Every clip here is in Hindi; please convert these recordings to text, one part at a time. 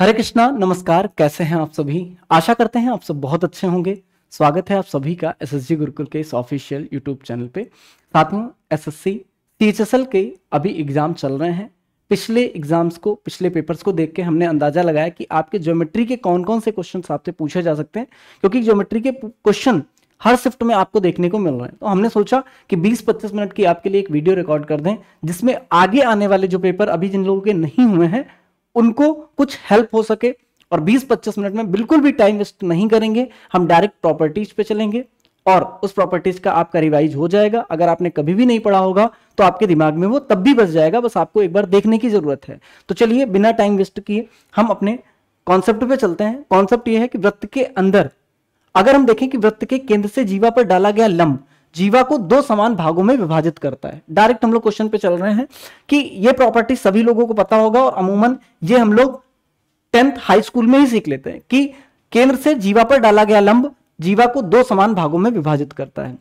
हरे कृष्णा नमस्कार कैसे हैं आप सभी आशा करते हैं आप सब बहुत अच्छे होंगे स्वागत है आप सभी का एस एस गुरुकुल के इस ऑफिशियल यूट्यूब चैनल पे साथियों एस एस सी के अभी एग्जाम चल रहे हैं पिछले एग्जाम्स को पिछले पेपर्स को देख के हमने अंदाजा लगाया कि आपके ज्योमेट्री के कौन कौन से क्वेश्चन आपसे पूछे जा सकते हैं क्योंकि ज्योमेट्री के क्वेश्चन हर शिफ्ट में आपको देखने को मिल रहे हैं तो हमने सोचा कि 20-25 मिनट की आपके लिए एक वीडियो रिकॉर्ड कर दें जिसमें आगे आने वाले जो पेपर अभी जिन लोगों के नहीं हुए हैं उनको कुछ हेल्प हो सके और 20-25 मिनट में बिल्कुल भी टाइम वेस्ट नहीं करेंगे हम डायरेक्ट प्रॉपर्टीज पे चलेंगे और उस प्रॉपर्टीज का आपका रिवाइज हो जाएगा अगर आपने कभी भी नहीं पढ़ा होगा तो आपके दिमाग में वो तब भी बस जाएगा बस आपको एक बार देखने की जरूरत है तो चलिए बिना टाइम वेस्ट किए हम अपने कॉन्सेप्ट पे चलते हैं कॉन्सेप्ट यह है कि वृत्त के अंदर अगर हम देखें कि वृत्त के केंद्र से जीवा पर डाला गया लंब जीवा को दो समान भागों में विभाजित करता है डायरेक्ट हम लोग क्वेश्चन पे चल रहे हैं कि ये प्रॉपर्टी सभी लोगों को पता होगा और अमूमन ये हम लोग टेंथ हाई स्कूल में ही सीख लेते हैं कि केंद्र से जीवा पर डाला गया लंब जीवा को दो समान भागों में विभाजित करता है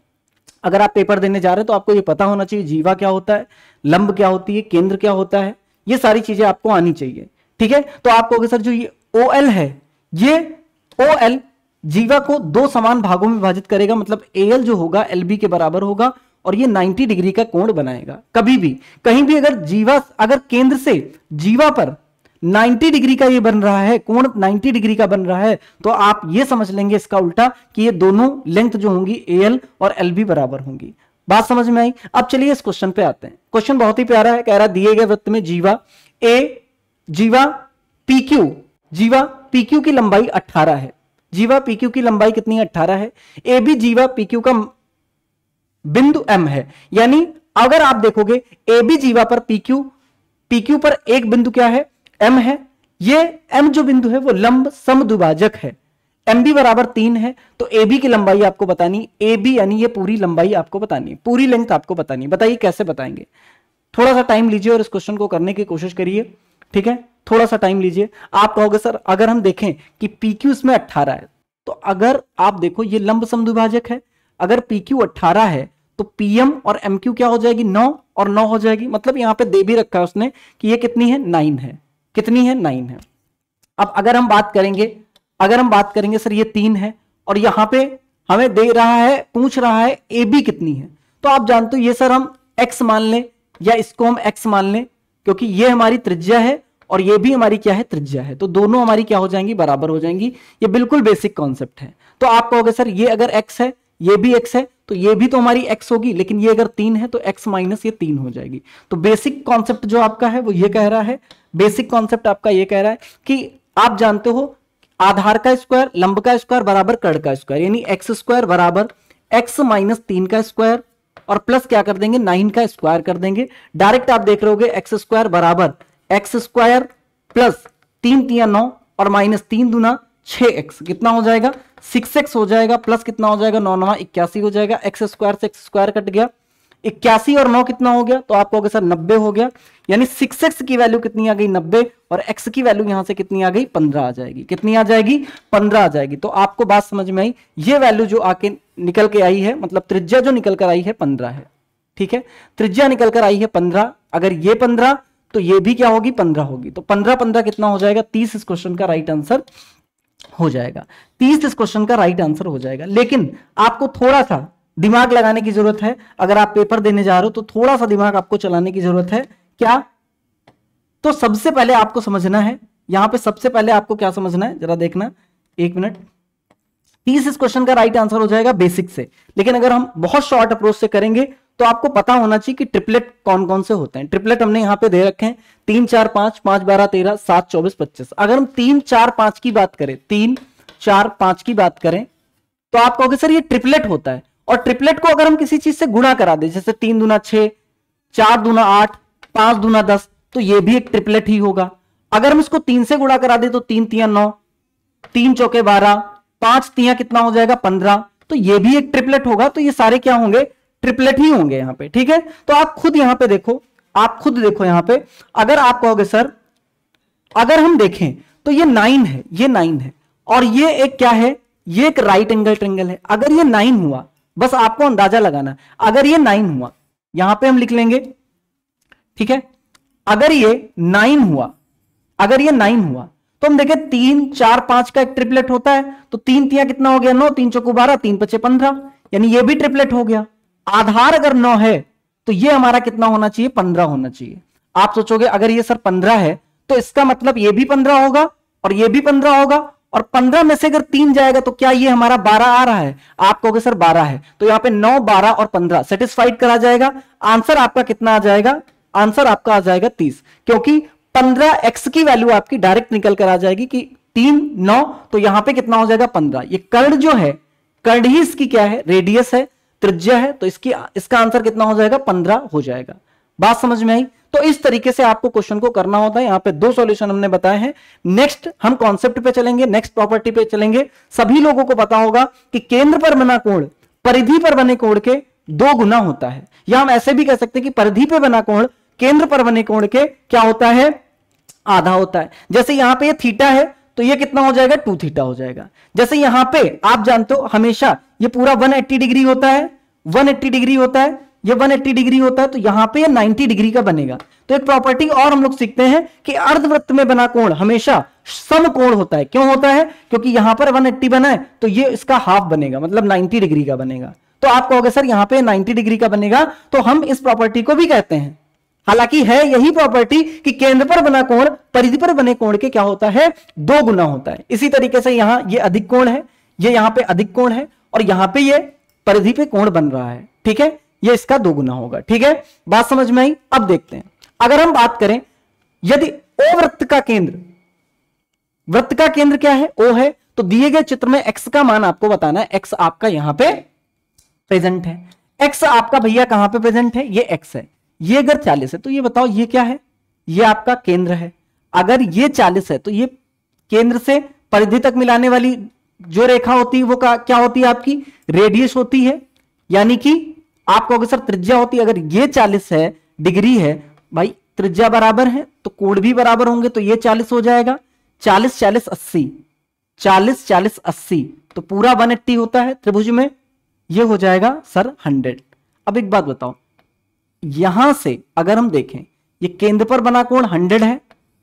अगर आप पेपर देने जा रहे हैं तो आपको ये पता होना चाहिए जीवा क्या होता है लंब क्या होती है केंद्र क्या होता है ये सारी चीजें आपको आनी चाहिए ठीक है तो आप कहोगे सर जो ये ओ है ये ओ जीवा को दो समान भागों में विभाजित करेगा मतलब एल जो होगा एलबी के बराबर होगा और ये 90 डिग्री का कोण बनाएगा कभी भी कहीं भी अगर जीवा अगर केंद्र से जीवा पर 90 डिग्री का ये बन रहा है कोण 90 डिग्री का बन रहा है तो आप ये समझ लेंगे इसका उल्टा कि ये दोनों लेंथ जो होंगी एल और बी बराबर होंगी बात समझ में आई अब चलिए इस क्वेश्चन पे आते हैं क्वेश्चन बहुत ही प्यारा है कह रहा दिए गए वृत्त में जीवा ए जीवा पीक्यू जीवा पीक्यू की लंबाई अठारह है जीवा पीक्यू की लंबाई कितनी है अट्ठारह है ए बी जीवा पीक्यू का बिंदु एम है यानी अगर आप देखोगे ए बी जीवा पर पीक्यू पीक्यू पर एक बिंदु क्या है एम है ये एम जो बिंदु है वो लंब समदुभाजक है एम बी बराबर तीन है तो ए बी की लंबाई आपको बतानी ए बी यानी ये पूरी लंबाई आपको बतानी पूरी लेंथ आपको बतानी बताइए कैसे बताएंगे थोड़ा सा टाइम लीजिए और इस क्वेश्चन को करने की कोशिश करिए ठीक है थोड़ा सा टाइम लीजिए आप कहोगे सर अगर हम देखें कि पी क्यू इसमें अट्ठारह है तो अगर आप देखो ये लंब समुभाजक है अगर पी क्यू अट्ठारह है तो पीएम और एम क्यू क्या हो जाएगी नौ और नौ हो जाएगी मतलब यहां पे दे भी रखा है उसने कि ये कितनी है नाइन है कितनी है नाइन है अब अगर हम बात करेंगे अगर हम बात करेंगे सर ये तीन है और यहां पे हमें दे रहा है पूछ रहा है ए बी कितनी है तो आप जानते हो ये सर हम एक्स मान लें या इसको हम एक्स मान लें क्योंकि ये हमारी त्रिज्या है और ये भी हमारी क्या है त्रिज्या है तो दोनों हमारी क्या हो जाएंगी बराबर हो जाएंगी ये बिल्कुल बेसिक कॉन्सेप्ट है तो आप कहोगे सर ये अगर एक्स है ये भी एक्स है तो ये भी तो हमारी एक्स होगी लेकिन ये अगर तीन है तो एक्स माइनस ये तीन हो जाएगी तो बेसिक कॉन्सेप्ट जो आपका है वो ये कह रहा है बेसिक कॉन्सेप्ट आपका ये कह रहा है कि आप जानते हो आधार का स्क्वायर लंब का स्क्वायर बराबर कड़ का स्क्वायर यानी एक्स स्क्वायर बराबर एक्स माइनस तीन का स्क्वायर और प्लस क्या कर देंगे नाइन का स्क्वायर कर देंगे डायरेक्ट आप देख रहे हो एक्स स्क्वायर बराबर एक्स स्क्वायर प्लस तीन तीन नौ और माइनस तीन दूना छह एक्स कितना हो जाएगा सिक्स एक्स हो जाएगा प्लस कितना हो जाएगा नौ नवा इक्यासी हो जाएगा एक्स स्क्वायर से एक्स स्क्वायर कट गया इक्यासी और नौ कितना हो गया तो आप कहोगे सर नब्बे हो गया यानी सिक्स एक्स की वैल्यू कितनी आ गई नब्बे और एक्स की वैल्यू यहां से कितनी आ गई पंद्रह आ जाएगी कितनी आ जाएगी पंद्रह आ जाएगी तो आपको बात समझ में आई ये वैल्यू जो आके निकल के आई है मतलब त्रिज्या जो निकल कर आई है पंद्रह है ठीक है त्रिज्या निकल कर आई है पंद्रह अगर ये पंद्रह तो ये भी क्या होगी पंद्रह होगी तो पंद्रह पंद्रह कितना हो जाएगा तीस इस क्वेश्चन का राइट आंसर हो जाएगा तीस इस क्वेश्चन का राइट आंसर हो जाएगा लेकिन आपको थोड़ा सा दिमाग लगाने की जरूरत है अगर आप पेपर देने जा रहे हो तो थोड़ा सा दिमाग आपको चलाने की जरूरत है क्या तो सबसे पहले आपको समझना है यहां पे सबसे पहले आपको क्या समझना है जरा देखना एक मिनट तीस इस क्वेश्चन का राइट आंसर हो जाएगा बेसिक से लेकिन अगर हम बहुत शॉर्ट अप्रोच से करेंगे तो आपको पता होना चाहिए कि ट्रिपलेट कौन कौन से होते हैं ट्रिपलेट हमने यहां पे दे रखे हैं तीन चार पांच पांच बारह तेरह सात चौबीस पच्चीस अगर हम तीन चार पांच की बात करें तीन चार पांच की बात करें तो आप कहोगे सर ये ट्रिपलेट होता है और ट्रिपलेट को अगर हम किसी चीज से गुणा करा दे जैसे तीन दुना छ चार दुना आठ पांच दुना दस तो ये भी एक ट्रिपलेट ही होगा अगर हम इसको तीन से गुणा करा दे तो तीन तिया नौ तीन चौके बारह पांच तिया कितना हो जाएगा पंद्रह तो ये भी एक ट्रिपलेट होगा तो ये सारे क्या होंगे ट्रिपलेट ही होंगे यहां पे ठीक है तो आप खुद यहां पे देखो आप खुद देखो यहां पे अगर आप कहोगे सर अगर हम देखें तो ये नाइन है ये नाइन है और ये एक क्या है ये एक राइट एंगल ट्रेंगल है अगर ये नाइन हुआ बस आपको अंदाजा लगाना अगर ये नाइन हुआ यहां पे हम लिख लेंगे ठीक है अगर ये नाइन हुआ अगर ये नाइन हुआ तो हम देखें तीन चार पांच का एक ट्रिपलेट होता है तो तीन तिया कितना हो गया नौ तीन चौको बारह तीन पचे पंद्रह यानी ये भी ट्रिपलेट हो गया आधार अगर नौ है तो ये हमारा कितना होना चाहिए पंद्रह होना चाहिए आप सोचोगे अगर ये सर पंद्रह है तो इसका मतलब ये भी पंद्रह होगा और ये भी पंद्रह होगा और पंद्रह में से अगर तीन जाएगा तो क्या ये हमारा बारह आ रहा है आप कहोगे सर बारह है तो यहाँ पे नौ बारह और पंद्रह सेटिस्फाइड करा जाएगा आंसर आपका कितना आ जाएगा आंसर आपका आ जाएगा तीस क्योंकि पंद्रह एक्स की वैल्यू आपकी डायरेक्ट निकल कर आ जाएगी कि तीन नौ तो यहां पे कितना हो जाएगा पंद्रह ये कर्ण जो है कर्ण ही इसकी क्या है रेडियस है त्रिज्या है तो इसकी इसका आंसर कितना हो जाएगा पंद्रह हो जाएगा बात समझ में आई तो इस तरीके से आपको क्वेश्चन को करना होता है यहां पे दो सॉल्यूशन हमने बताए हैं नेक्स्ट हम कॉन्सेप्ट पे चलेंगे नेक्स्ट प्रॉपर्टी पे चलेंगे सभी लोगों को पता होगा कि केंद्र पर बना कोण परिधि पर बने कोण के दो गुना होता है या हम ऐसे भी कह सकते हैं कि परिधि पर बना कोण केंद्र पर बने कोण के क्या होता है आधा होता है जैसे यहां पर यह थीटा है तो यह कितना हो जाएगा टू थीटा हो जाएगा जैसे यहां पर आप जानते हो हमेशा यह पूरा वन डिग्री होता है वन डिग्री होता है ये 180 डिग्री होता है तो यहां पे ये 90 डिग्री का बनेगा तो एक प्रॉपर्टी और हम लोग सीखते हैं कि अर्धवृत्त में बना कोण हमेशा समकोण होता है क्यों होता है क्योंकि यहां पर 180 बना है तो ये इसका हाफ बनेगा मतलब 90 डिग्री का बनेगा तो आप कहोगे सर यहाँ पे 90 डिग्री का बनेगा तो हम इस प्रॉपर्टी को भी कहते हैं हालांकि है यही प्रॉपर्टी कि केंद्र पर बना कोण परिधि पर बने कोण के क्या होता है दो गुना होता है इसी तरीके से यहां ये अधिक कोण है ये यहाँ पे अधिक कोण है और यहाँ पे यह परिधि पे कोण बन रहा है ठीक है ये इसका दोगुना होगा ठीक है बात समझ में आई अब देखते हैं अगर हम बात करें यदि ओ वृत्त का केंद्र वृत्त का केंद्र क्या है ओ है तो दिए गए चित्र में एक्स का मान आपको बताना है एक्स आपका यहां पे प्रेजेंट है एक्स आपका भैया कहां पे प्रेजेंट है ये एक्स है ये अगर चालीस है तो ये बताओ ये क्या है ये आपका केंद्र है अगर ये चालीस है तो ये केंद्र से परिधि तक मिलाने वाली जो रेखा होती है वो क्या होती है आपकी रेडियस होती है यानी कि आप कहोगे सर त्रिज्या होती अगर ये चालीस है डिग्री है भाई त्रिज्या बराबर है तो कोण भी बराबर होंगे तो ये चालीस हो जाएगा चालीस चालीस अस्सी चालीस चालीस अस्सी तो पूरा वन एट्टी होता है त्रिभुज में ये हो जाएगा सर हंड्रेड अब एक बात बताओ यहां से अगर हम देखें ये केंद्र पर बना कोण हंड्रेड है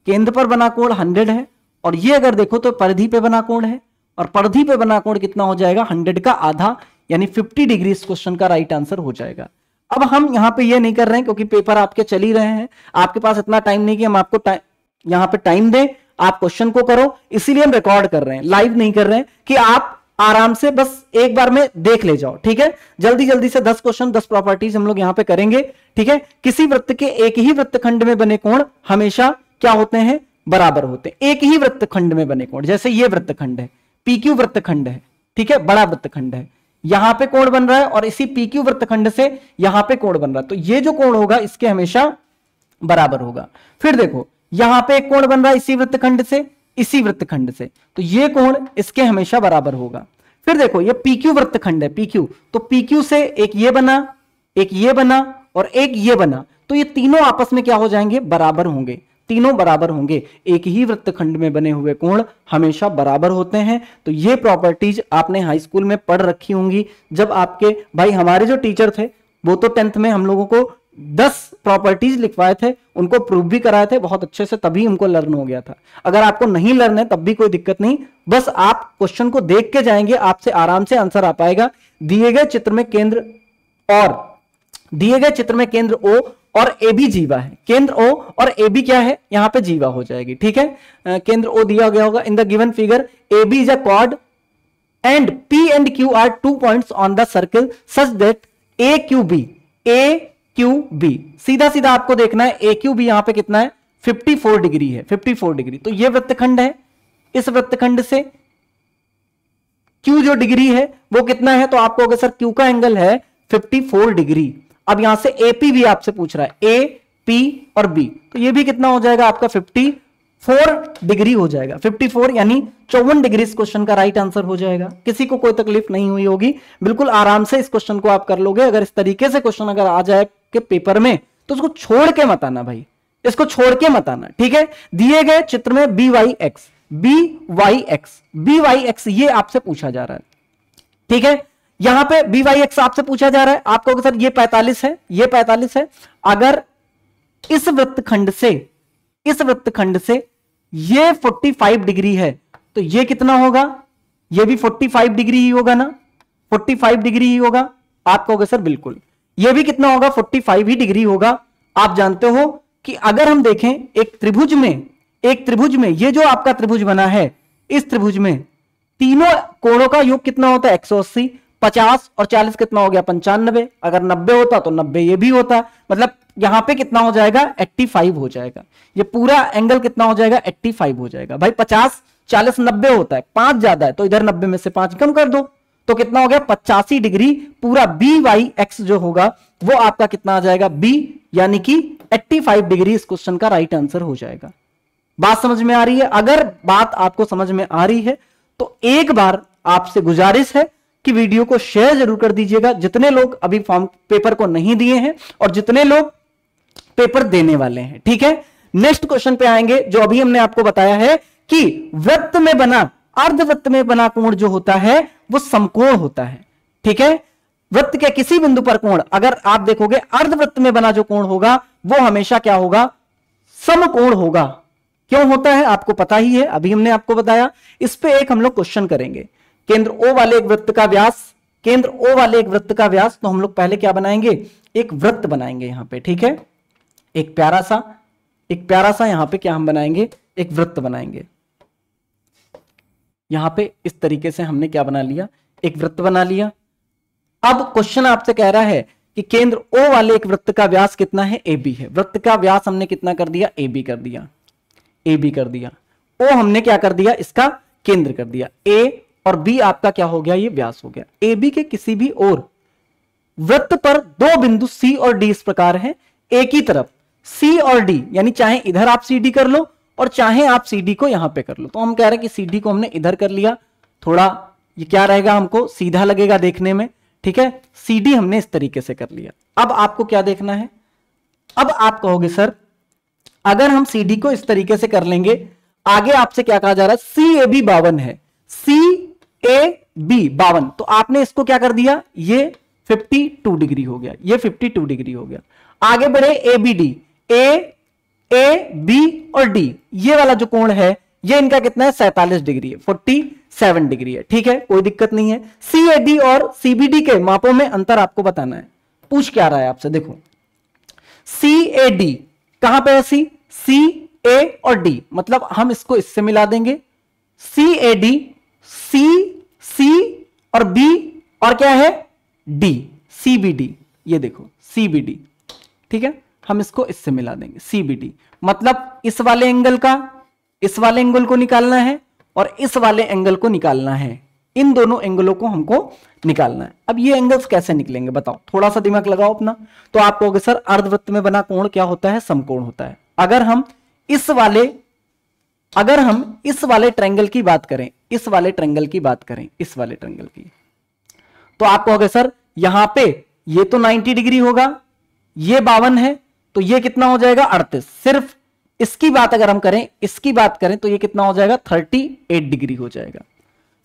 केंद्र पर बना कोण हंड्रेड है और ये अगर देखो तो परिधि पे बना कोण है और परिधि पे बना कोण कितना हो जाएगा हंड्रेड का आधा यानी 50 डिग्री इस क्वेश्चन का राइट आंसर हो जाएगा अब हम यहाँ पे ये नहीं कर रहे हैं क्योंकि पेपर आपके चल ही रहे हैं आपके पास इतना टाइम नहीं कि हम आपको यहाँ पे टाइम दें आप क्वेश्चन को करो इसीलिए हम रिकॉर्ड कर रहे हैं लाइव नहीं कर रहे हैं कि आप आराम से बस एक बार में देख ले जाओ ठीक है जल्दी जल्दी से दस क्वेश्चन दस प्रॉपर्टीज हम लोग यहाँ पे करेंगे ठीक है किसी वृत्त के एक ही वृत्तखंड में बने कोण हमेशा क्या होते हैं बराबर होते हैं एक ही वृत्तखंड में बने कोण जैसे ये वृत्तखंड है पीक्यू वृत्तखंड है ठीक है बड़ा वृत्तखंड है यहां पे कोण बन रहा है और इसी पीक्यू वृत्तखंड से यहां पे कोण बन रहा है तो ये जो कोण होगा इसके हमेशा बराबर होगा फिर देखो यहां पे एक कोण बन रहा है इसी वृत्तखंड से इसी वृत्तखंड से तो ये कोण इसके हमेशा बराबर होगा फिर देखो ये क्यू वृत्तखंड है क्यू तो पी क्यू से एक ये बना एक ये बना और एक ये बना तो ये तीनों आपस में क्या हो जाएंगे बराबर होंगे तीनों बराबर होंगे एक ही वृत्तखंड में बने हुए कोण हमेशा बराबर होते हैं तो ये प्रॉपर्टीज आपने हाई स्कूल में पढ़ रखी होंगी जब आपके भाई हमारे जो टीचर थे वो तो टेंथ में हम लोगों को दस प्रॉपर्टीज लिखवाए थे उनको प्रूव भी कराए थे बहुत अच्छे से तभी उनको लर्न हो गया था अगर आपको नहीं लर्न है तब भी कोई दिक्कत नहीं बस आप क्वेश्चन को देख के जाएंगे आपसे आराम से आंसर आ पाएगा दिए गए चित्र में केंद्र और दिए गए चित्र में केंद्र ओ और ए भी जीवा है केंद्र ओ और ए बी क्या है यहां पे जीवा हो जाएगी ठीक है केंद्र ओ दिया गया होगा in the given figure A B is a quad and P and Q are two points on the circle such that A Q B A Q B सीधा सीधा आपको देखना है ए क्यू बी यहां पर कितना है 54 डिग्री है 54 डिग्री तो यह वृत्तखंड है इस वृत्तखंड से क्यू जो डिग्री है वो कितना है तो आपको अगर सर क्यू का एंगल है 54 डिग्री अब यहां से एपी भी आपसे पूछ रहा है ए पी और बी तो ये भी कितना हो जाएगा आपका फिफ्टी फोर डिग्री हो जाएगा 54 यानी चौवन डिग्री इस क्वेश्चन का राइट आंसर हो जाएगा किसी को कोई तकलीफ नहीं हुई होगी बिल्कुल आराम से इस क्वेश्चन को आप कर लोगे अगर इस तरीके से क्वेश्चन अगर आ जाए के पेपर में तो उसको छोड़ के मत आना भाई इसको छोड़ के मत आना ठीक है दिए गए चित्र में B Y X B Y X B Y X ये आपसे पूछा जा रहा है ठीक है यहां पे एक्स आपसे पूछा जा रहा है आपको सर ये 45 है ये 45 है अगर इस वृत्तखंड से इस वृत्तखंड से ये 45 डिग्री है तो ये कितना होगा ये भी 45 डिग्री ही होगा ना 45 डिग्री ही होगा आप कहोगे सर बिल्कुल ये भी कितना होगा 45 ही डिग्री होगा आप जानते हो कि अगर हम देखें एक त्रिभुज में एक त्रिभुज में ये जो आपका त्रिभुज बना है इस त्रिभुज में तीनों कोणों का योग कितना होता है अस्सी पचास और चालीस कितना हो गया पंचानबे अगर नब्बे होता तो नब्बे ये भी होता मतलब यहां पे कितना हो जाएगा एट्टी फाइव हो जाएगा ये पूरा एंगल कितना हो जाएगा फाइव हो जाएगा भाई पचास चालीस नब्बे होता है पांच ज्यादा है तो इधर नब्बे में से पांच कम कर दो तो कितना हो गया पचासी डिग्री पूरा बी वाई एक्स जो होगा वो आपका कितना आ जाएगा बी यानी कि फाइव डिग्री इस क्वेश्चन का राइट आंसर हो जाएगा बात समझ में आ रही है अगर बात आपको समझ में आ रही है तो एक बार आपसे गुजारिश है कि वीडियो को शेयर जरूर कर दीजिएगा जितने लोग अभी फॉर्म पेपर को नहीं दिए हैं और जितने लोग पेपर देने वाले हैं ठीक है नेक्स्ट क्वेश्चन पे आएंगे जो अभी हमने आपको बताया है कि वृत्त में बना अर्धवृत्त में बना कोण जो होता है वो समकोण होता है ठीक है वृत्त के किसी बिंदु पर कोण अगर आप देखोगे अर्धवृत्त में बना जो कोण होगा वो हमेशा क्या होगा समकोण होगा क्यों होता है आपको पता ही है अभी हमने आपको बताया इस पे एक हम लोग क्वेश्चन करेंगे केंद्र ओ वाले एक वृत्त का व्यास केंद्र ओ वाले एक वृत्त का व्यास तो हम लोग पहले क्या बनाएंगे एक वृत्त बनाएंगे यहां पे ठीक है एक प्यारा सा एक प्यारा सा यहां पे क्या हम बनाएंगे एक वृत्त बनाएंगे यहां पे इस तरीके से हमने क्या बना लिया एक वृत्त बना लिया अब क्वेश्चन आपसे कह रहा है कि केंद्र ओ वाले एक वृत्त का व्यास कितना है ए बी है वृत्त का व्यास हमने कितना कर दिया ए बी कर दिया ए बी कर दिया ओ हमने क्या कर दिया इसका केंद्र कर दिया ए और बी आपका क्या हो गया ये व्यास हो गया ए बी के किसी भी ओर वृत्त पर दो बिंदु सी और डी इस प्रकार है ए की तरफ सी और डी यानी चाहे इधर आप सी डी कर लो और चाहे आप सी डी को यहां पे कर लो तो हम कह रहे हैं कि सी डी को हमने इधर कर लिया थोड़ा ये क्या रहेगा हमको सीधा लगेगा देखने में ठीक है सी डी हमने इस तरीके से कर लिया अब आपको क्या देखना है अब आप कहोगे सर अगर हम सी डी को इस तरीके से कर लेंगे आगे आपसे क्या कहा जा रहा है सी ए बी बावन है सी ए बी बावन तो आपने इसको क्या कर दिया ये 52 डिग्री हो गया ये 52 डिग्री हो गया आगे बढ़े A B D A A B और डी ये वाला जो कोण है ये इनका कितना है सैतालीस डिग्री है फोर्टी सेवन डिग्री है ठीक है कोई दिक्कत नहीं है सी ए डी और सीबीडी के मापों में अंतर आपको बताना है पूछ क्या रहा है आपसे देखो सी ए डी कहां पर है सी सी ए और डी मतलब हम इसको इससे मिला देंगे सी ए डी सी सी और बी और क्या है डी सी बी डी ये देखो सी बी डी ठीक है हम इसको इससे मिला देंगे सी बी डी मतलब इस वाले एंगल का इस वाले एंगल को निकालना है और इस वाले एंगल को निकालना है इन दोनों एंगलों को हमको निकालना है अब ये एंगल्स कैसे निकलेंगे बताओ थोड़ा सा दिमाग लगाओ अपना तो आप कहोगे सर अर्धवृत्त में बना कोण क्या होता है समकोण होता है अगर हम इस वाले अगर हम इस वाले ट्रायंगल की बात करें इस वाले ट्रेंगल की बात करें इस वाले ट्रेंगल की तो आप कहोगे सर यहां पे ये तो 90 डिग्री होगा ये बावन है तो ये कितना हो जाएगा 38 सिर्फ इसकी बात अगर हम करें इसकी बात करें तो ये कितना हो जाएगा 38 डिग्री हो जाएगा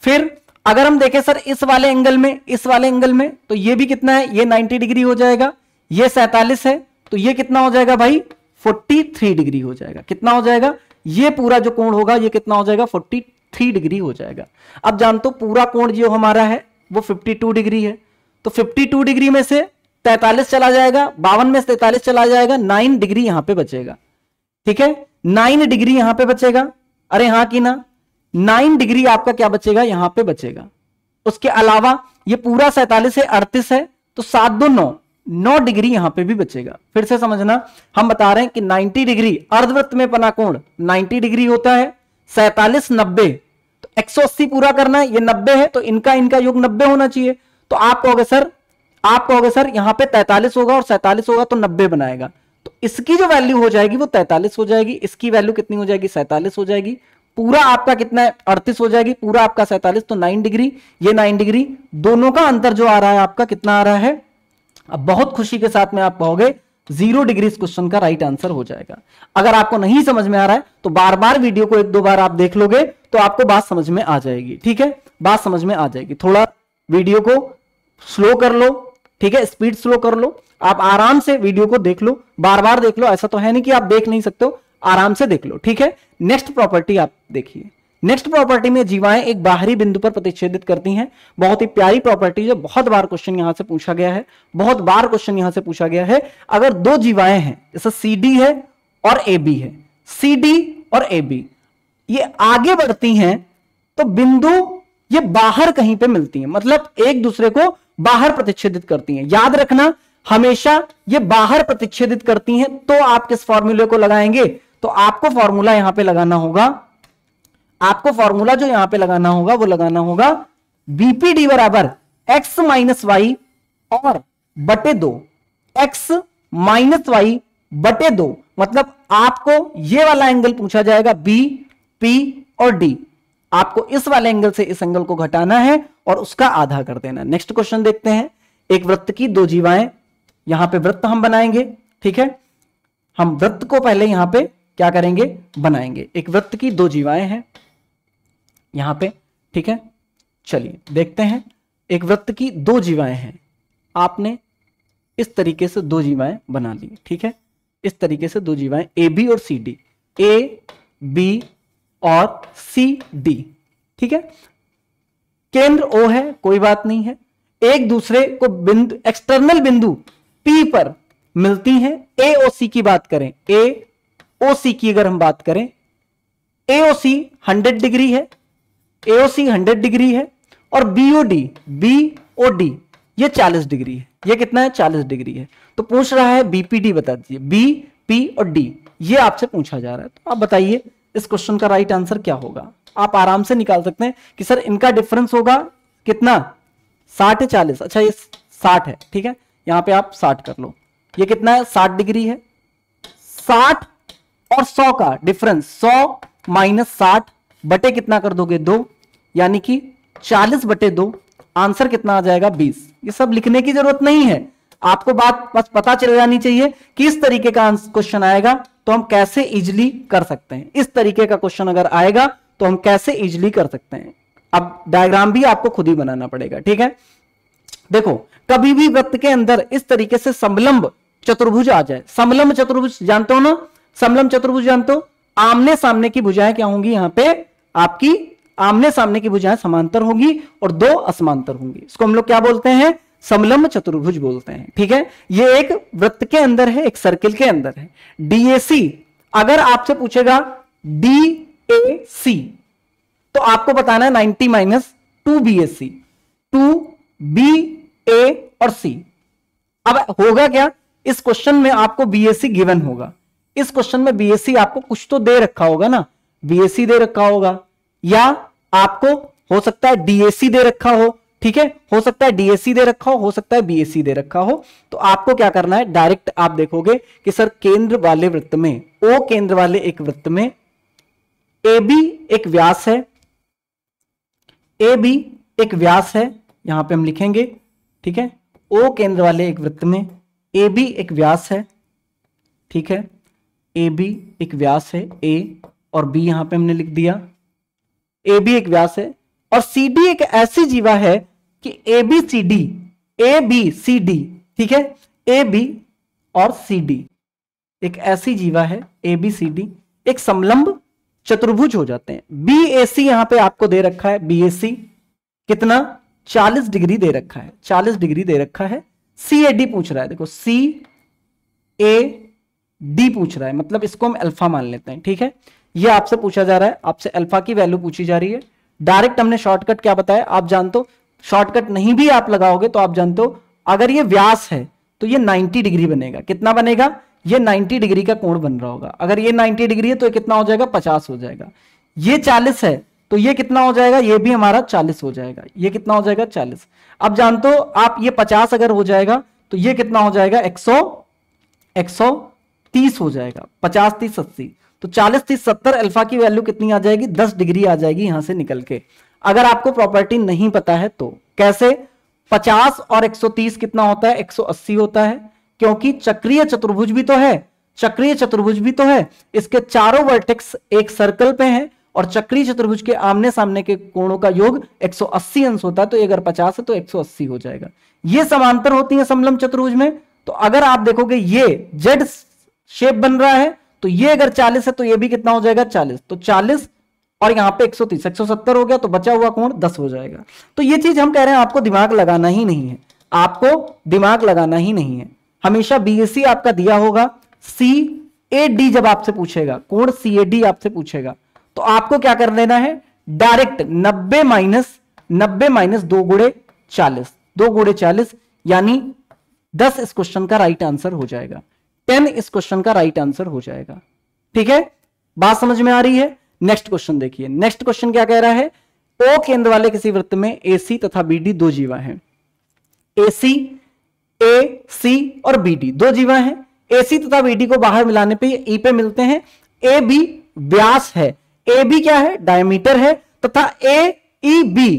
फिर अगर हम देखें सर इस वाले एंगल में इस वाले एंगल में तो ये भी कितना है ये 90 डिग्री हो जाएगा ये सैतालीस है तो ये कितना हो जाएगा भाई 43 डिग्री हो जाएगा कितना हो जाएगा ये पूरा जो कोण होगा यह कितना हो जाएगा फोर्टी थ्री डिग्री हो जाएगा अब जानते हो पूरा कोण जो हमारा है वो फिफ्टी टू डिग्री है तो फिफ्टी टू डिग्री में से तैतालीस चला जाएगा बावन में से तैतालीस चला जाएगा नाइन डिग्री यहां पे बचेगा ठीक है नाइन डिग्री यहां पे बचेगा अरे हाँ की ना नाइन डिग्री आपका क्या बचेगा यहां पर बचेगा उसके अलावा ये पूरा सैतालीस है अड़तीस है तो सात दो नौ नौ डिग्री यहां पे भी बचेगा फिर से समझना हम बता रहे हैं कि 90 डिग्री अर्धवृत्त में पनाकोण 90 डिग्री होता है सैतालीस नब्बे तो एक सौ अस्सी पूरा करना है ये नब्बे है तो इनका इनका योग नब्बे होना चाहिए तो आप कहोगे सर आप कहोगे सर यहां पे तैतालीस होगा और सैतालीस होगा तो नब्बे बनाएगा तो इसकी जो वैल्यू हो जाएगी वो तैतालीस हो जाएगी इसकी वैल्यू कितनी हो जाएगी सैतालीस हो जाएगी पूरा आपका कितना है अड़तीस हो जाएगी पूरा आपका सैतालीस तो नाइन डिग्री ये नाइन डिग्री दोनों का अंतर जो आ रहा है आपका कितना आ रहा है अब बहुत खुशी के साथ में आप कहोगे जीरो डिग्री क्वेश्चन का राइट आंसर हो जाएगा अगर आपको नहीं समझ में आ रहा है तो बार बार वीडियो को एक दो बार आप देख लोगे तो आपको बात समझ में आ जाएगी ठीक है बात समझ में आ जाएगी थोड़ा वीडियो को स्लो कर लो ठीक है स्पीड स्लो कर लो आप आराम से वीडियो को देख लो बार बार देख लो ऐसा तो है नहीं कि आप देख नहीं सकते हो आराम से देख लो ठीक है नेक्स्ट प्रॉपर्टी आप देखिए नेक्स्ट प्रॉपर्टी में जीवाएं एक बाहरी बिंदु पर प्रतिच्छेदित करती हैं बहुत ही प्यारी प्रॉपर्टी जो बहुत बार क्वेश्चन यहां से पूछा गया है बहुत बार क्वेश्चन यहां से पूछा गया है अगर दो जीवाएं हैं जैसे सी डी है और ए बी है सी डी और ए बी ये आगे बढ़ती हैं तो बिंदु ये बाहर कहीं पे मिलती है मतलब एक दूसरे को बाहर प्रतिच्छेदित करती है याद रखना हमेशा ये बाहर प्रतिच्छेदित करती हैं तो आप किस फॉर्मूले को लगाएंगे तो आपको फॉर्मूला यहां पे लगाना होगा आपको फॉर्मूला जो यहां पे लगाना होगा वो लगाना होगा बीपीडी बराबर एक्स माइनस वाई और बटे दो एक्स माइनस वाई बटे दो मतलब आपको ये वाला एंगल पूछा जाएगा बी पी और डी आपको इस वाले एंगल से इस एंगल को घटाना है और उसका आधा कर देना नेक्स्ट क्वेश्चन देखते हैं एक वृत्त की दो जीवाएं यहां पे वृत्त हम बनाएंगे ठीक है हम वृत्त को पहले यहां पे क्या करेंगे बनाएंगे एक वृत्त की दो जीवाएं हैं यहां पे ठीक है चलिए देखते हैं एक वृत्त की दो जीवाएं हैं आपने इस तरीके से दो जीवाएं बना ली ठीक है इस तरीके से दो जीवाएं ए बी और सी डी ए बी और सी डी ठीक है केंद्र ओ है कोई बात नहीं है एक दूसरे को बिंदु एक्सटर्नल बिंदु पी पर मिलती हैं ए ओ सी की बात करें ए ओ सी की अगर हम बात करें A O C hundred degree है एओसी 100 डिग्री है और बीओडी बीओडी ये 40 डिग्री है ये कितना है 40 डिग्री है तो पूछ रहा है बीपीडी बता दीजिए बी पी और डी ये आपसे पूछा जा रहा है तो आप बताइए इस क्वेश्चन का राइट आंसर क्या होगा आप आराम से निकाल सकते हैं कि सर इनका डिफरेंस होगा कितना साठ चालीस अच्छा ये साठ है ठीक है यहां पे आप साठ कर लो ये कितना है साठ डिग्री है साठ और सौ का डिफरेंस सौ माइनस साठ बटे कितना कर दोगे दो यानी कि चालीस बटे दो आंसर कितना आ जाएगा बीस ये सब लिखने की जरूरत नहीं है आपको बात बस पता चल जानी चाहिए कि इस तरीके का क्वेश्चन आएगा तो हम कैसे इजिली कर सकते हैं इस तरीके का क्वेश्चन अगर आएगा तो हम कैसे इजिली कर सकते हैं अब डायग्राम भी आपको खुद ही बनाना पड़ेगा ठीक है देखो कभी भी वृत्त के अंदर इस तरीके से समलंब चतुर्भुज आ जाए समलंब चतुर्भुज जानते हो ना समलंब चतुर्भुज जानते हो आमने सामने की भुजाएं क्या होंगी यहां पे आपकी आमने सामने की भुजाएं समांतर होंगी और दो असमांतर होंगी इसको हम लोग क्या बोलते हैं समलम्ब चतुर्भुज बोलते हैं ठीक है ये एक वृत्त के अंदर है एक सर्किल के अंदर है डीएसी अगर आपसे पूछेगा डी ए सी तो आपको बताना है ninety minus two B S C two B A और सी अब होगा क्या इस क्वेश्चन में आपको बी एस सी गिवन होगा इस क्वेश्चन में बी एस सी आपको कुछ तो दे रखा होगा ना बीएससी दे रखा होगा या आपको हो सकता है डीएससी दे रखा हो ठीक है हो सकता है डीएससी दे रखा हो हो सकता है बीएससी दे रखा हो तो आपको क्या करना है डायरेक्ट आप देखोगे कि सर केंद्र वाले वृत्त में ओ केंद्र वाले एक वृत्त में ए बी एक व्यास है ए बी एक व्यास है यहां पे हम लिखेंगे ठीक है ओ केंद्र वाले एक वृत्त में ए बी एक व्यास है ठीक है ए बी एक व्यास है ए और बी यहां पे हमने लिख दिया ए बी एक व्यास है और सी डी एक ऐसी जीवा है कि A B C D A B C D ठीक है ए बी और सी डी एक ऐसी जीवा है ए बी सी डी एक समलंब चतुर्भुज हो जाते हैं बी ए सी यहां पर आपको दे रखा है बी ए सी कितना 40 डिग्री दे रखा है 40 डिग्री दे रखा है सी ए डी पूछ रहा है देखो सी ए डी पूछ रहा है मतलब इसको हम अल्फा मान लेते हैं ठीक है ये आपसे पूछा जा रहा है आपसे अल्फा की वैल्यू पूछी जा रही है डायरेक्ट हमने शॉर्टकट क्या बताया आप जानते हो शॉर्टकट नहीं भी आप लगाओगे तो आप जानते हो अगर ये व्यास है तो ये 90 डिग्री बनेगा कितना बनेगा ये 90 डिग्री का कोण बन रहा होगा अगर ये 90 डिग्री है तो कितना हो जाएगा पचास हो जाएगा ये चालीस है तो ये कितना हो जाएगा ये भी हमारा चालीस हो जाएगा ये कितना हो जाएगा चालीस अब जानते हो आप ये पचास अगर हो जाएगा तो ये कितना हो जाएगा एक सौ हो जाएगा पचास तीस अस्सी तो 40 तीस 70 अल्फा की वैल्यू कितनी आ जाएगी 10 डिग्री आ जाएगी यहां से निकल के अगर आपको प्रॉपर्टी नहीं पता है तो कैसे 50 और 130 कितना होता है 180 होता है क्योंकि चक्रीय चतुर्भुज भी तो है चक्रीय चतुर्भुज भी तो है इसके चारों वर्टेक्स एक सर्कल पे हैं और चक्रीय चतुर्भुज के आमने सामने के कोणों का योग 180 अंश होता है तो अगर 50 है तो 180 हो जाएगा ये समांतर होती है समलम चतुर्भुज में तो अगर आप देखोगे ये जेड शेप बन रहा है तो ये अगर चालीस है तो ये भी कितना हो जाएगा चालीस तो चालीस और यहाँ पे 130 170 हो गया तो बचा हुआ कोण 10 हो जाएगा तो ये चीज हम कह रहे हैं आपको दिमाग लगाना ही नहीं है आपको दिमाग लगाना ही नहीं है हमेशा सी आपका दिया होगा सी ए डी जब आपसे पूछेगा कोण सी ए डी आपसे पूछेगा तो आपको क्या कर लेना है डायरेक्ट नब्बे माइनस नब्बे माइनस दो गुड़े चालीस दो गुड़े चालीस यानी दस इस क्वेश्चन का राइट आंसर हो जाएगा टेन इस क्वेश्चन का राइट आंसर हो जाएगा ठीक है बात समझ में आ रही है नेक्स्ट क्वेश्चन देखिए नेक्स्ट क्वेश्चन क्या कह रहा है ओ केंद्र वाले किसी वृत्त में एसी तथा बी डी दो जीवा ए एसी ए सी और बी डी दो जीवा ए एसी तथा बी डी को बाहर मिलाने पर ई e पे मिलते हैं ए बी व्यास है ए बी क्या है डायमीटर है तथा A E B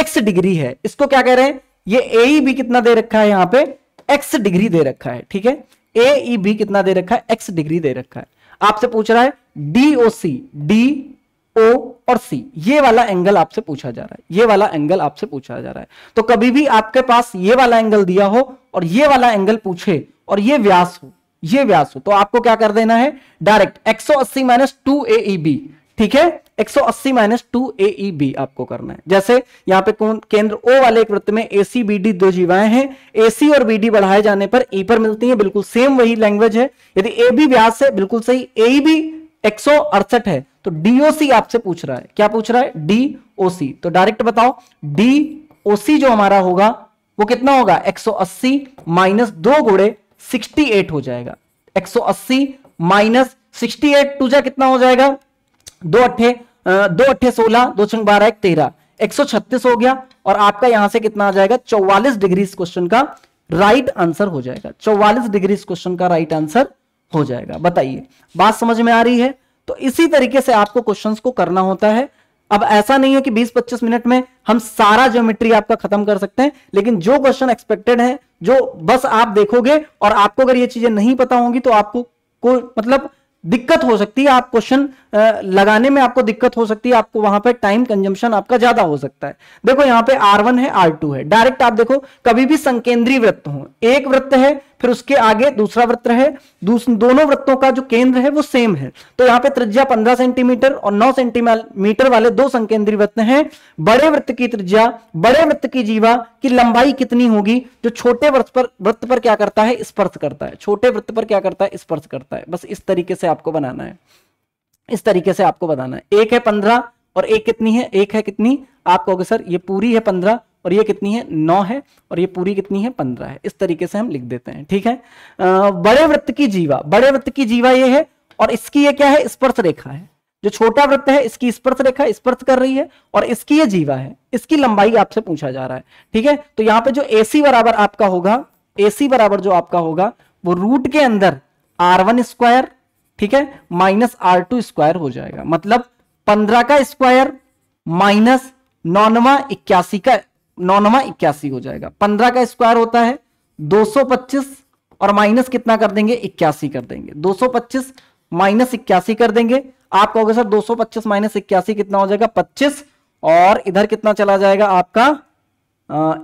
X degree है इसको क्या कह रहे हैं ये ए ई बी कितना दे रखा है यहां पे एक्स डिग्री दे रखा है ठीक है ए ई बी कितना दे रखा है एक्स डिग्री दे रखा है आपसे पूछ रहा है D O C D O और सी ये वाला एंगल आपसे पूछा जा रहा है ये वाला एंगल आपसे पूछा जा रहा है तो कभी भी आपके पास ये वाला एंगल दिया हो और ये वाला एंगल पूछे और ये व्यास हो ये व्यास हो तो आपको क्या कर देना है direct 180 minus two A B ठीक है 180 minus two A B e आपको करना है जैसे यहाँ पे कौन केंद्र ओ वाले एक वृत्त में ए सी बी डी दो जीवाएं हैं ए सी और बी डी बढ़ाए जाने पर ई e पर मिलती है बिल्कुल सेम वही लैंग्वेज है यदि ए बी व्यास है बिल्कुल सही ए बी e एक है तो डीओसी आपसे पूछ रहा है क्या पूछ रहा है डीओसी तो डायरेक्ट बताओ डीओसी जो हमारा होगा वो कितना होगा 180 माइनस दो गुड़े सिक्सटी हो जाएगा 180 माइनस सिक्सटी एट टू जा कितना हो जाएगा दो अट्ठे दो अट्ठे सोलह दो छंग बारह एक तेरह एक सौ छत्तीस हो गया और आपका यहां से कितना आ जाएगा चौवालीस डिग्री इस क्वेश्चन का राइट आंसर हो जाएगा चौवालीस डिग्री इस क्वेश्चन का राइट आंसर हो जाएगा बताइए बात समझ में आ रही है तो इसी तरीके से आपको क्वेश्चन को करना होता है अब ऐसा नहीं है कि 20-25 मिनट में हम सारा ज्योमेट्री आपका खत्म कर सकते हैं लेकिन जो क्वेश्चन एक्सपेक्टेड है जो बस आप देखोगे और आपको अगर ये चीजें नहीं पता होंगी तो आपको को मतलब दिक्कत हो सकती है आप क्वेश्चन लगाने में आपको दिक्कत हो सकती है आपको वहां पर टाइम कंजम्पशन आपका ज्यादा हो सकता है देखो यहां पे R1 है R2 है डायरेक्ट आप देखो कभी भी संकेंद्रीय वृत्त हो एक वृत्त है फिर उसके आगे दूसरा वृत्त है दोनों वृत्तों का जो केंद्र है वो सेम है तो यहाँ पे त्रिज्या 15 सेंटीमीटर और नौ सेंटीमीटर वाले दो संकेंद्रीय वृत्त हैं बड़े वृत्त की त्रिज्या बड़े वृत्त की जीवा की लंबाई कितनी होगी जो छोटे वृत्त पर वृत्त पर क्या करता है स्पर्श करता है छोटे वृत्त पर क्या करता है स्पर्श करता है बस इस तरीके से आपको बनाना है इस तरीके से आपको बनाना है एक है पंद्रह और एक कितनी है एक है कितनी आप कहोगे सर ये पूरी है पंद्रह और ये कितनी है नौ है और ये पूरी कितनी है पंद्रह है इस तरीके से हम लिख देते हैं ठीक है आ, बड़े वृत्त की जीवा बड़े वृत्त की जीवा ये है और इसकी ये क्या है स्पर्श रेखा है जो छोटा वृत्त है इसकी स्पर्श रेखा स्पर्श कर रही है और इसकी ये जीवा है इसकी लंबाई आपसे पूछा जा रहा है ठीक है तो यहाँ पे जो एसी बराबर आपका होगा एसी बराबर जो आपका होगा वो रूट के अंदर आर वन स्क्वायर ठीक है माइनस आर टू स्क्वायर हो जाएगा मतलब पंद्रह का स्क्वायर माइनस नौनवा इक्यासी का नौ नवा इक्यासी हो जाएगा पंद्रह का स्क्वायर होता है दो सौ पच्चीस और माइनस कितना कर देंगे इक्यासी कर देंगे दो सौ पच्चीस माइनस इक्यासी कर देंगे आप कहोगे सर दो सौ पच्चीस माइनस इक्यासी कितना हो जाएगा पच्चीस और इधर कितना चला जाएगा आपका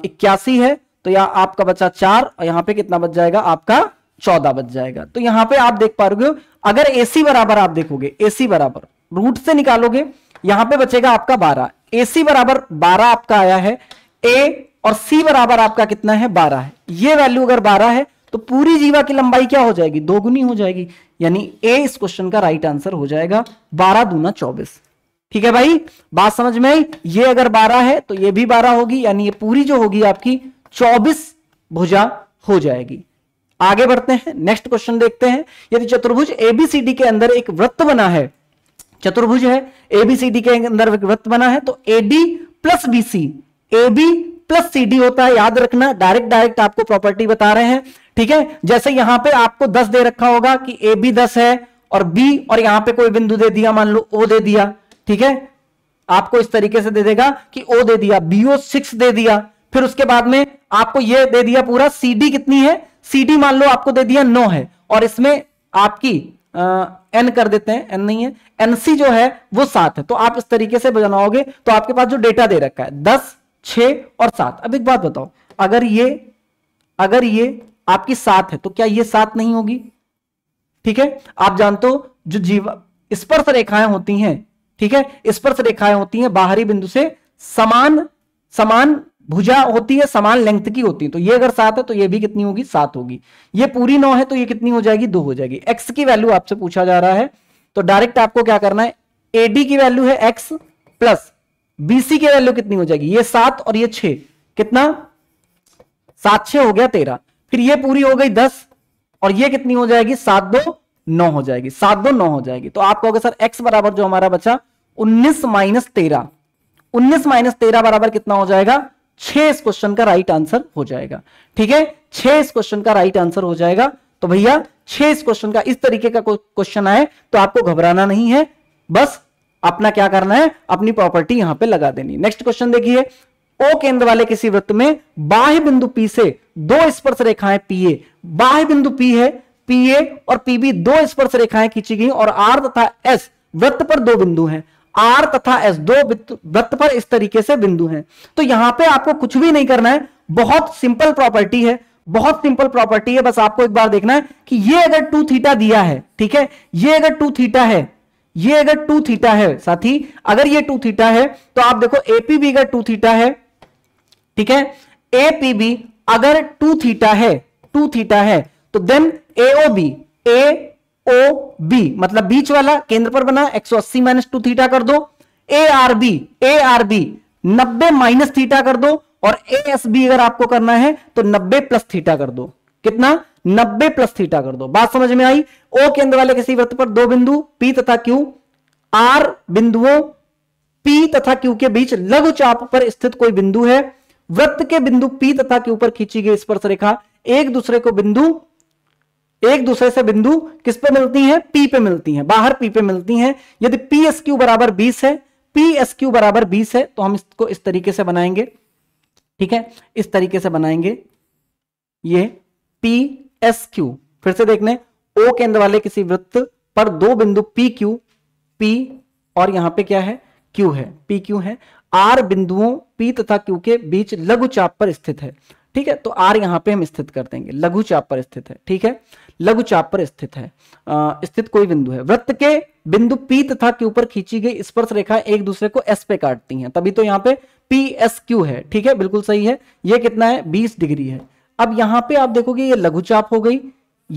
इक्यासी है तो यहां आपका बचा चार और यहां पे कितना बच जाएगा आपका चौदह बच जाएगा तो यहां पे आप देख पा रहे हो अगर एसी बराबर आप देखोगे एसी बराबर रूट से निकालोगे यहां पे बचेगा आपका बारह एसी बराबर बारह आपका आया है ए और सी बराबर आपका कितना है बारह है ये वैल्यू अगर बारह है तो पूरी जीवा की लंबाई क्या हो जाएगी दोगुनी हो जाएगी यानी ए इस क्वेश्चन का राइट आंसर हो जाएगा बारह दूना चौबीस ठीक है भाई बात समझ में आई ये अगर बारह है तो ये भी बारह होगी यानी ये पूरी जो होगी आपकी चौबीस भुजा हो जाएगी आगे बढ़ते हैं नेक्स्ट क्वेश्चन देखते हैं यदि चतुर्भुज एबीसीडी के अंदर एक वृत्त बना है चतुर्भुज है एबीसीडी के अंदर वृत्त बना है तो AD plus BC A B plus C D होता है याद रखना डायरेक्ट डायरेक्ट आपको प्रॉपर्टी बता रहे हैं ठीक है जैसे यहां पे आपको दस दे रखा होगा कि ए बी दस है और बी और यहां पे कोई बिंदु दे दिया मान लो ओ दे दिया ठीक है आपको इस तरीके से दे देगा कि ओ दे दिया ओ सिक्स दे दिया फिर उसके बाद में आपको ये दे दिया पूरा सी डी कितनी है सी डी मान लो आपको दे दिया नौ है और इसमें आपकी एन कर देते हैं एन नहीं है एनसी जो है वो सात है तो आप इस तरीके से बनाओगे तो आपके पास जो डेटा दे रखा है दस छ और सात अब एक बात बताओ अगर ये अगर ये आपकी सात है तो क्या ये सात नहीं होगी ठीक है आप जानते हो जो जीव स्पर्श रेखाएं होती हैं ठीक है स्पर्श रेखाएं होती हैं बाहरी बिंदु से समान समान भुजा होती है समान लेंथ की होती है तो ये अगर सात है तो ये भी कितनी होगी सात होगी ये पूरी नौ है तो ये कितनी हो जाएगी दो हो जाएगी एक्स की वैल्यू आपसे पूछा जा रहा है तो डायरेक्ट आपको क्या करना है एडी की वैल्यू है एक्स प्लस बीसी की वैल्यू कितनी हो जाएगी ये सात और ये छ कितना सात छ हो गया तेरह फिर ये पूरी हो गई दस और ये कितनी हो जाएगी सात दो नौ हो जाएगी सात दो नौ हो जाएगी तो आप कहोगे सर एक्स बराबर जो हमारा बचा उन्नीस माइनस तेरह उन्नीस माइनस तेरह बराबर कितना हो जाएगा छह इस क्वेश्चन का राइट आंसर हो जाएगा ठीक है छह इस क्वेश्चन का राइट आंसर हो जाएगा तो भैया छह इस क्वेश्चन का इस तरीके का क्वेश्चन आए तो आपको घबराना नहीं है बस अपना क्या करना है अपनी प्रॉपर्टी यहां पे लगा देनी नेक्स्ट क्वेश्चन देखिए ओ केंद्र वाले किसी वृत्त में बाह्य बिंदु पी से दो स्पर्श रेखाएं पीए बाह्य बिंदु पी है पीए और पीबी दो स्पर्श रेखाएं खींची गई और आर तथा एस वृत्त पर दो बिंदु हैं आर तथा एस दो वृत्त पर इस तरीके से बिंदु हैं तो यहां पे आपको कुछ भी नहीं करना है बहुत सिंपल प्रॉपर्टी है बहुत सिंपल प्रॉपर्टी है बस आपको एक बार देखना है कि ये अगर टू थीटा दिया है ठीक है ये अगर टू थीटा है ये अगर टू थीटा है साथी अगर ये टू थीटा है तो आप देखो एपीबी अगर टू थीटा है ठीक है एपीबी अगर टू थीटा है टू थीटा है तो then AOB A O B मतलब बीच वाला केंद्र पर बना 180 माइनस टू थीटा कर दो A R B A R B नब्बे माइनस थीटा कर दो और ए एस बी अगर आपको करना है तो नब्बे प्लस थीटा कर दो कितना नब्बे प्लस थीटा कर दो बात समझ में आई ओ केंद्र वाले किसी वृत्त पर दो बिंदु पी तथा क्यू आर बिंदुओं पी तथा क्यू के बीच लघु चाप पर स्थित कोई बिंदु है वृत्त के बिंदु पी तथा क्यू पर खींची गई स्पर्श रेखा एक दूसरे को बिंदु एक दूसरे से बिंदु किस पे मिलती है पी पे मिलती है बाहर पी पे मिलती है यदि पी एस क्यू बराबर बीस है पी एस क्यू बराबर बीस है तो हम इसको इस तरीके से बनाएंगे ठीक है इस तरीके से बनाएंगे ये पी एस क्यू फिर से देखने ओ केंद्र वाले किसी वृत्त पर दो बिंदु पी क्यू पी और यहां पे क्या है क्यू है पी क्यू है आर बिंदुओं पी तथा क्यू के बीच लघु चाप पर स्थित है ठीक है तो आर यहां पे हम स्थित कर देंगे लघु चाप पर स्थित है ठीक है लघु चाप पर स्थित है आ, स्थित कोई बिंदु है वृत्त के बिंदु पी तथा क्यू पर खींची गई स्पर्श रेखा एक दूसरे को एस पे काटती है तभी तो यहां पे पी एस क्यू है ठीक है बिल्कुल सही है ये कितना है बीस डिग्री है अब यहां पे आप देखोगे ये लघुचाप हो गई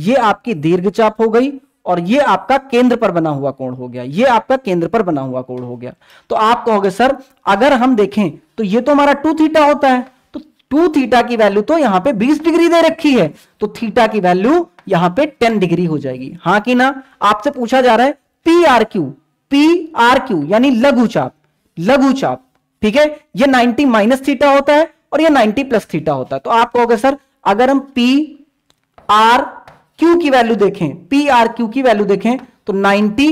ये आपकी दीर्घ चाप हो गई और ये आपका केंद्र पर बना हुआ कोण हो गया ये आपका केंद्र पर बना हुआ कोण हो गया तो आप कहोगे सर अगर हम देखें तो ये तो हमारा टू थीटा होता है तो टू थीटा की वैल्यू तो यहां पे 20 डिग्री दे रखी है तो थीटा की वैल्यू यहां पे 10 डिग्री हो जाएगी हाँ कि ना आपसे पूछा जा रहा है P R Q P R Q यानी लघु चाप लघु चाप ठीक है यह नाइनटी माइनस थीटा होता है और यह नाइनटी प्लस थीटा होता है तो आप कहोगे सर अगर हम पी आर क्यू की वैल्यू देखें पी आर क्यू की वैल्यू देखें तो 90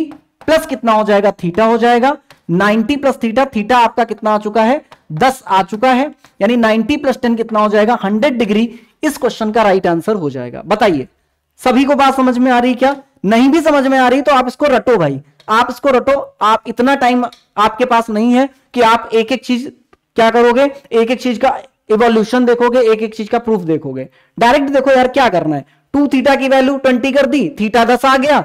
प्लस कितना हो जाएगा थीटा हो जाएगा 90 प्लस थीटा थीटा आपका कितना आ चुका है 10 आ चुका है यानी 90 प्लस 10 कितना हो जाएगा 100 डिग्री इस क्वेश्चन का राइट आंसर हो जाएगा बताइए सभी को बात समझ में आ रही क्या नहीं भी समझ में आ रही तो आप इसको रटो भाई आप इसको रटो आप इतना टाइम आपके पास नहीं है कि आप एक एक चीज क्या करोगे एक एक चीज का इवोल्यूशन देखोगे एक एक चीज का प्रूफ देखोगे डायरेक्ट देखो यार क्या करना है टू थीटा की वैल्यू ट्वेंटी कर दी थीटा दस आ गया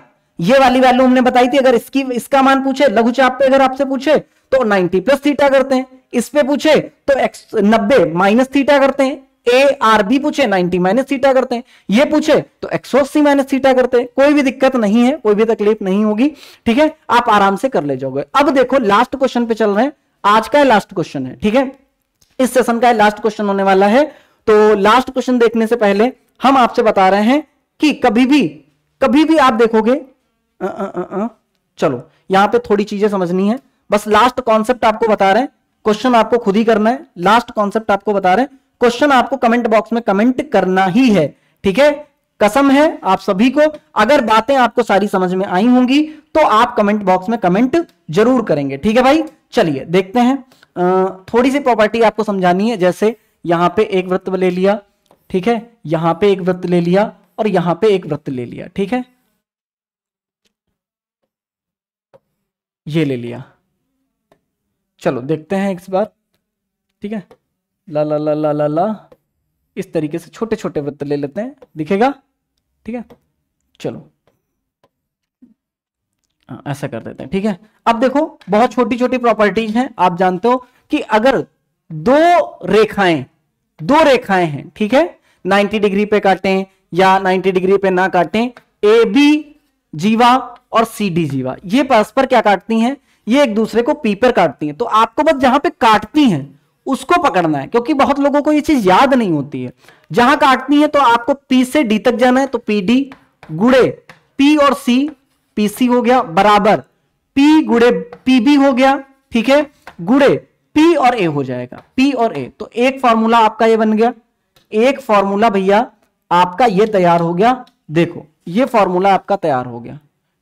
ये वाली वैल्यू हमने बताई थी अगर इसकी इसका मान पूछे लघु चाप पे अगर आपसे पूछे तो नाइनटी प्लस थीटा करते हैं इस पे पूछे तो एक्स नब्बे माइनस थीटा करते हैं ए आर बी पूछे नाइनटी माइनस थीटा करते हैं ये पूछे तो एक्सोसी माइनस थीटा करते हैं कोई भी दिक्कत नहीं है कोई भी तकलीफ नहीं होगी ठीक है आप आराम से कर ले जाओगे अब देखो लास्ट क्वेश्चन पे चल रहे हैं आज का लास्ट क्वेश्चन है ठीक है इस सेशन का लास्ट क्वेश्चन होने वाला है तो लास्ट क्वेश्चन देखने से पहले हम आपसे बता रहे हैं कि कभी भी कभी भी आप देखोगे आ, आ, आ, आ, चलो यहां पे थोड़ी चीजें समझनी है बस लास्ट कॉन्सेप्ट आपको बता रहे हैं क्वेश्चन आपको खुद ही करना है लास्ट कॉन्सेप्ट आपको बता रहे हैं क्वेश्चन आपको कमेंट बॉक्स में कमेंट करना ही है ठीक है कसम है आप सभी को अगर बातें आपको सारी समझ में आई होंगी तो आप कमेंट बॉक्स में कमेंट जरूर करेंगे ठीक है भाई चलिए देखते हैं थोड़ी सी प्रॉपर्टी आपको समझानी है जैसे यहां पे एक वृत्त ले लिया ठीक है यहां पे एक वृत्त ले लिया और यहां पे एक वृत्त ले लिया ठीक है ये ले लिया चलो देखते हैं इस बार ठीक है ला ला ला ला ला ला इस तरीके से छोटे छोटे वृत्त ले लेते हैं दिखेगा ठीक है चलो ऐसा कर देते हैं ठीक है अब देखो बहुत छोटी छोटी प्रॉपर्टीज हैं आप जानते हो कि अगर दो रेखाएं दो रेखाएं हैं ठीक है 90 डिग्री पे काटें या 90 डिग्री पे ना काटें ए बी जीवा और सी डी जीवा ये परस्पर क्या काटती हैं ये एक दूसरे को पी पर काटती हैं तो आपको बस जहां पे काटती हैं उसको पकड़ना है क्योंकि बहुत लोगों को ये चीज याद नहीं होती है जहां काटनी है तो आपको पी से डी तक जाना है तो पी डी गुड़े पी और सी पीसी हो गया बराबर पी गुड़े पीबी हो गया ठीक है गुड़े पी और ए हो जाएगा पी और ए तो एक फॉर्मूला आपका ये बन गया एक फॉर्मूला भैया आपका ये तैयार हो गया देखो ये फॉर्मूला आपका तैयार हो गया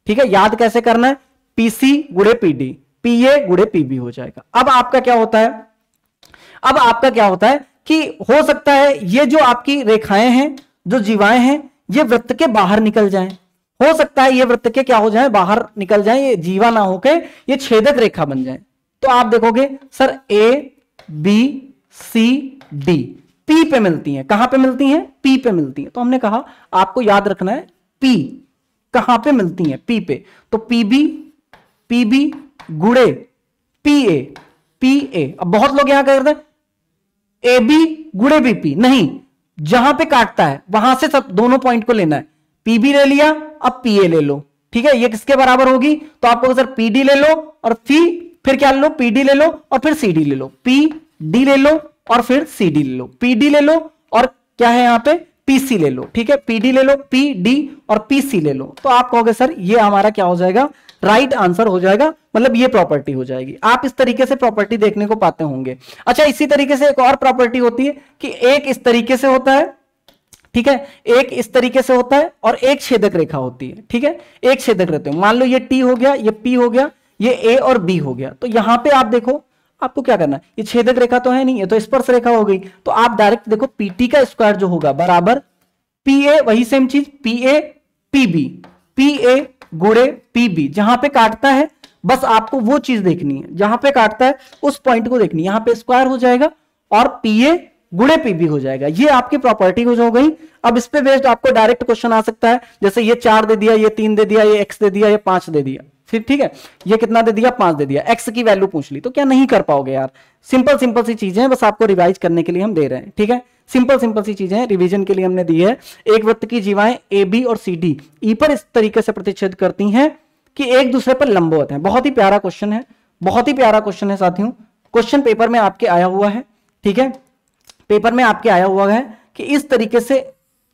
ठीक है याद कैसे करना है पीसी गुड़े पीडी पीए गुड़े पीबी हो जाएगा अब आपका क्या होता है अब आपका क्या होता है कि हो सकता है ये जो आपकी रेखाएं हैं जो जीवाएं हैं ये वृत्त के बाहर निकल जाएं हो सकता है ये वृत्त के क्या हो जाए बाहर निकल जाए ये जीवा ना होके ये छेदक रेखा बन जाए तो आप देखोगे sir A B C D P पे मिलती है कहां पे मिलती है पी पे मिलती है तो हमने कहा आपको याद रखना है पी कहां पे मिलती है पी पे तो पी बी पी बी गुड़े पी ए पी ए अब बहुत लोग यहां करते हैं ए बी गुड़े बी पी नहीं जहां पे काटता है वहां से सब दोनों पॉइंट को लेना है पीबी ले लिया अब पीए ले लो ठीक है ये किसके बराबर होगी तो आपको सर पीडी ले लो और फी फिर क्या ले लो पीडी ले लो और फिर सीडी ले लो पी डी ले लो और फिर सीडी ले लो पीडी ले लो और क्या है यहाँ पे पीसी ले लो ठीक है पीडी ले लो पी डी और पीसी ले लो तो आप कहोगे सर ये हमारा क्या हो जाएगा राइट right आंसर हो जाएगा मतलब ये प्रॉपर्टी हो जाएगी आप इस तरीके से प्रॉपर्टी देखने को पाते होंगे अच्छा इसी तरीके से एक और प्रॉपर्टी होती है कि एक इस तरीके से होता है ठीक है एक इस तरीके से होता है और एक छेदक रेखा होती है ठीक है एक छेदक रहते हैं मान लो ये टी हो गया ये पी हो गया ये ए और बी हो गया तो यहां पे आप देखो आपको क्या करना ये छेदक रेखा तो है नहीं ये तो स्पर्श रेखा हो गई तो आप डायरेक्ट देखो पीटी का स्क्वायर जो होगा बराबर पी ए वही सेम चीज P A P B P A गुड़े पी बी जहां पे काटता है बस आपको वो चीज देखनी है जहां पे काटता है उस पॉइंट को देखनी है यहां पे स्क्वायर हो जाएगा और पी ए गुड़े पी भी हो जाएगा ये आपकी प्रॉपर्टी हो गई अब इस पे बेस्ड आपको डायरेक्ट क्वेश्चन आ सकता है जैसे ये चार दे दिया ये तीन दे दिया ये एक्स दे दिया ये पांच दे दिया फिर ठीक है ये कितना दे दिया पांच दे दिया एक्स की वैल्यू पूछ ली तो क्या नहीं कर पाओगे यार सिंपल सिंपल सी चीजें हैं बस आपको रिवाइज करने के लिए हम दे रहे हैं ठीक है सिंपल सिंपल सी चीजें हैं रिवीजन के लिए हमने दी है एक वृत्त की जीवाएं ए बी और सी डी ई पर इस तरीके से प्रतिच्छेद करती हैं कि एक दूसरे पर लंबो होते हैं बहुत ही प्यारा क्वेश्चन है बहुत ही प्यारा क्वेश्चन है साथियों क्वेश्चन पेपर में आपके आया हुआ है ठीक है पेपर में आपके आया हुआ है कि इस तरीके से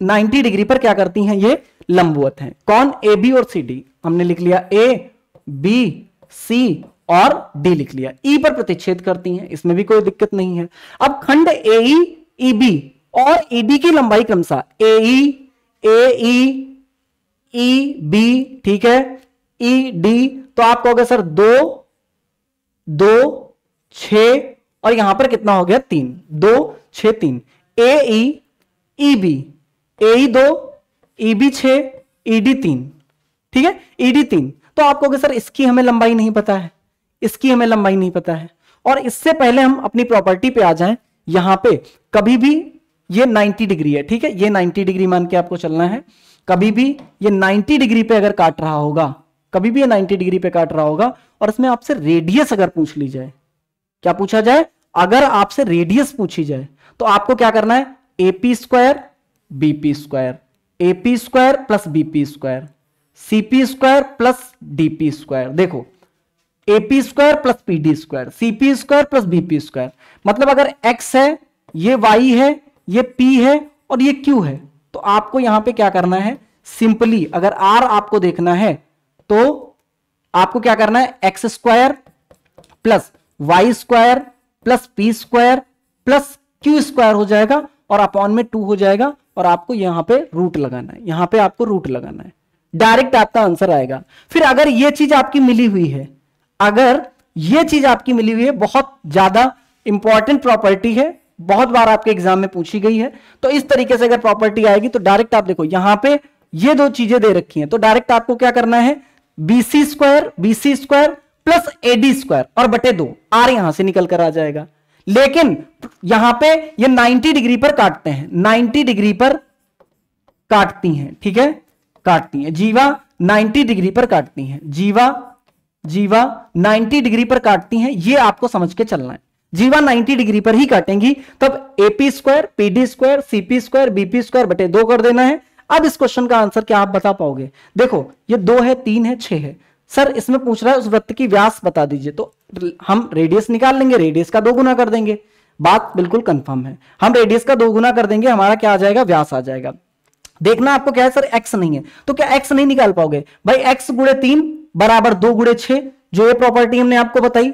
90 डिग्री पर क्या करती हैं ये लंबवत हैं कौन ए बी और सी डी हमने लिख लिया ए बी सी और डी लिख लिया ई e पर प्रतिच्छेद करती हैं इसमें भी कोई दिक्कत नहीं है अब खंड ए ई बी और ईडी e, की लंबाई क्रमशाह A E e, A E e, B ठीक है ई डी तो आप कहोगे सर दो दो छ और यहां पर कितना हो गया तीन दो छ तीन ए बी ए दो ई बी छ ईडी तीन ठीक है ईडी e, तीन तो आप कहोगे सर इसकी हमें लंबाई नहीं पता है इसकी हमें लंबाई नहीं पता है और इससे पहले हम अपनी प्रॉपर्टी पे आ जाएं यहां पे कभी भी ये 90 डिग्री है ठीक है ये 90 डिग्री मान के आपको चलना है कभी भी ये 90 डिग्री पे अगर काट रहा होगा कभी भी ये 90 डिग्री पे काट रहा होगा और इसमें आपसे रेडियस अगर पूछ ली जाए क्या पूछा जाए अगर आपसे रेडियस पूछी जाए तो आपको क्या करना है AP square BP square AP square plus BP square CP square plus DP square देखो AP square plus PD square CP square plus BP square मतलब अगर एक्स है ये वाई है ये पी है और ये क्यू है तो आपको यहां पे क्या करना है सिंपली अगर आर आपको देखना है तो आपको क्या करना है X square plus Y square plus P square plus Q square हो जाएगा और अपॉन में टू हो जाएगा और आपको यहां पे रूट लगाना है यहां पे आपको रूट लगाना है डायरेक्ट आपका आंसर आएगा फिर अगर ये चीज आपकी मिली हुई है अगर ये चीज आपकी मिली हुई है बहुत ज्यादा इंपॉर्टेंट प्रॉपर्टी है बहुत बार आपके एग्जाम में पूछी गई है तो इस तरीके से अगर प्रॉपर्टी आएगी तो डायरेक्ट आप देखो यहां पर यह दो चीजें दे रखी है तो डायरेक्ट आपको क्या करना है BC square BC square plus AD square और बटे दो आर यहां से निकल कर आ जाएगा लेकिन यहां पे ये 90 डिग्री पर काटते हैं 90 डिग्री पर काटती हैं ठीक है काटती हैं जीवा 90 डिग्री पर काटती हैं जीवा जीवा 90 डिग्री पर काटती हैं ये आपको समझ के चलना है जीवा 90 डिग्री पर ही काटेंगी तब AP square PD square CP square BP square बटे दो कर देना है अब इस क्वेश्चन का आंसर क्या आप बता पाओगे देखो ये दो है तीन है छह है सर इसमें पूछ रहा है उस वृत्त की व्यास बता दीजिए तो हम रेडियस निकाल लेंगे रेडियस का दो गुना कर देंगे बात बिल्कुल कंफर्म है हम रेडियस का दो गुना कर देंगे हमारा क्या आ जाएगा व्यास आ जाएगा देखना आपको क्या है सर एक्स नहीं है तो क्या एक्स नहीं निकाल पाओगे भाई एक्स गुड़े तीन बराबर दो गुड़े छे जो ये प्रॉपर्टी हमने आपको बताई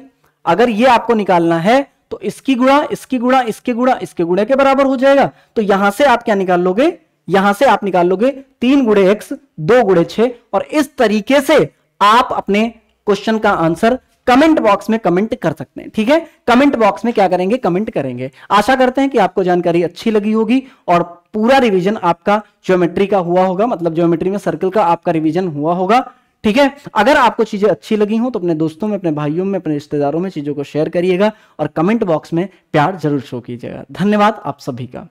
अगर ये आपको निकालना है तो इसकी गुणा इसकी गुणा इसके गुणा इसके गुणे के बराबर हो जाएगा तो यहां से आप क्या निकाल लोगे यहां से आप निकाल लोगे तीन गुड़े एक्स दो गुड़े छे और इस तरीके से आप अपने क्वेश्चन का आंसर कमेंट बॉक्स में कमेंट कर सकते हैं ठीक है कमेंट बॉक्स में क्या करेंगे कमेंट करेंगे आशा करते हैं कि आपको जानकारी अच्छी लगी होगी और पूरा रिवीजन आपका ज्योमेट्री का हुआ होगा मतलब ज्योमेट्री में सर्कल का आपका रिवीजन हुआ होगा ठीक है अगर आपको चीजें अच्छी लगी हो तो अपने दोस्तों में अपने भाइयों में अपने रिश्तेदारों में चीजों को शेयर करिएगा और कमेंट बॉक्स में प्यार जरूर शो कीजिएगा धन्यवाद आप सभी का